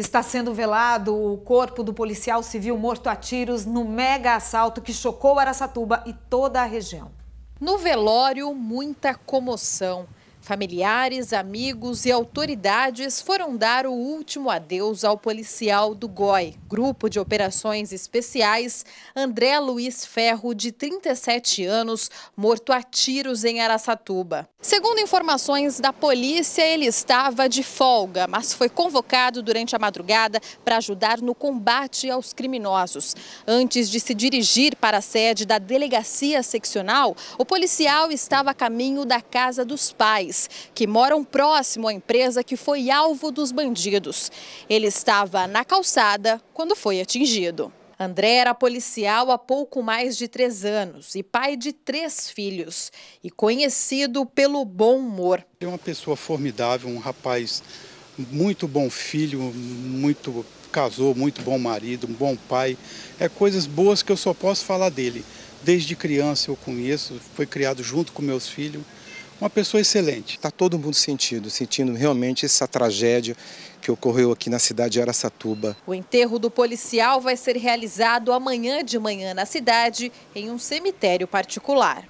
Está sendo velado o corpo do policial civil morto a tiros no mega assalto que chocou Araçatuba e toda a região. No velório, muita comoção. Familiares, amigos e autoridades foram dar o último adeus ao policial do GOI, Grupo de Operações Especiais, André Luiz Ferro, de 37 anos, morto a tiros em Araçatuba. Segundo informações da polícia, ele estava de folga, mas foi convocado durante a madrugada para ajudar no combate aos criminosos. Antes de se dirigir para a sede da delegacia seccional, o policial estava a caminho da casa dos pais que moram próximo à empresa que foi alvo dos bandidos. Ele estava na calçada quando foi atingido. André era policial há pouco mais de três anos e pai de três filhos e conhecido pelo bom humor. É uma pessoa formidável, um rapaz muito bom filho, muito casou, muito bom marido, um bom pai. É coisas boas que eu só posso falar dele. Desde criança eu conheço, foi criado junto com meus filhos uma pessoa excelente. Está todo mundo sentindo, sentindo realmente essa tragédia que ocorreu aqui na cidade de Aracatuba. O enterro do policial vai ser realizado amanhã de manhã na cidade, em um cemitério particular.